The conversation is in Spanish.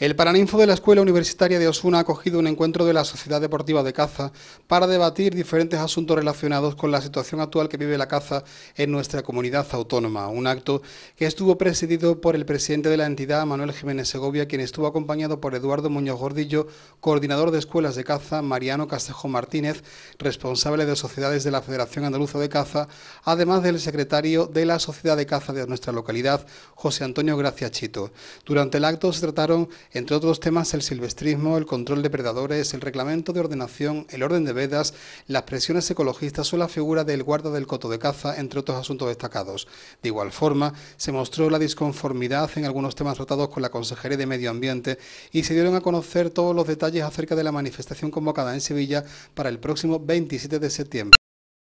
El Paraninfo de la Escuela Universitaria de Osuna ha acogido un encuentro de la Sociedad Deportiva de Caza para debatir diferentes asuntos relacionados con la situación actual que vive la caza en nuestra comunidad autónoma. Un acto que estuvo presidido por el presidente de la entidad, Manuel Jiménez Segovia, quien estuvo acompañado por Eduardo Muñoz Gordillo, coordinador de escuelas de caza, Mariano Castejo Martínez, responsable de sociedades de la Federación Andaluza de Caza, además del secretario de la Sociedad de Caza de nuestra localidad, José Antonio Gracia Chito. Durante el acto se trataron entre otros temas el silvestrismo, el control de predadores, el reglamento de ordenación, el orden de vedas, las presiones ecologistas o la figura del guarda del coto de caza, entre otros asuntos destacados. De igual forma, se mostró la disconformidad en algunos temas tratados con la Consejería de Medio Ambiente y se dieron a conocer todos los detalles acerca de la manifestación convocada en Sevilla para el próximo 27 de septiembre.